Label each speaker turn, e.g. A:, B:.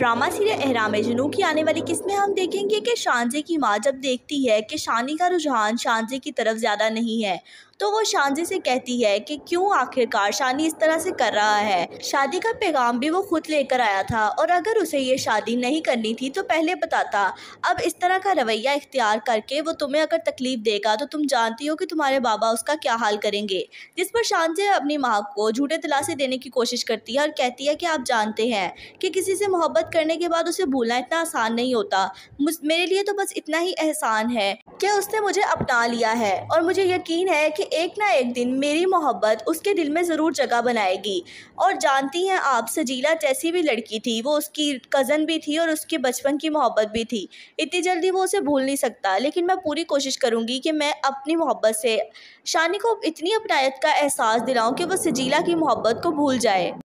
A: drama serial एहराम जनू की आने वाली किस्में हम देखेंगे कि शानजे की माँ जब देखती है कि शानी का रुझान शानजे की तरफ ज़्यादा नहीं है तो वो शानजे से कहती है कि क्यों आखिरकार शानी इस तरह से कर रहा है शादी का पैगाम भी वो खुद लेकर आया था और अगर उसे ये शादी नहीं करनी थी तो पहले बताता अब इस तरह का रवैया इख्तियार करके वो तुम्हें अगर तकलीफ देगा तो तुम जानती हो कि तुम्हारे बाबा उसका क्या हाल करेंगे जिस पर शानजे अपनी माँ को झूठे दिलासे देने की कोशिश करती है और कहती है कि आप जानते हैं कि किसी से मोहब्बत करने के बाद उसे भूलना इतना आसान नहीं होता मेरे लिए तो बस इतना ही एहसान है कि उसने मुझे अपना लिया है और मुझे यकीन है कि एक ना एक दिन मेरी मोहब्बत उसके दिल में ज़रूर जगह बनाएगी और जानती हैं आप सजीला जैसी भी लड़की थी वो उसकी कज़न भी थी और उसके बचपन की मोहब्बत भी थी इतनी जल्दी वो उसे भूल नहीं सकता लेकिन मैं पूरी कोशिश करूँगी कि मैं अपनी मोहब्बत से शानी को इतनी अपनायत का एहसास दिलाऊँ कि वह सजीला की मोहब्बत को भूल जाए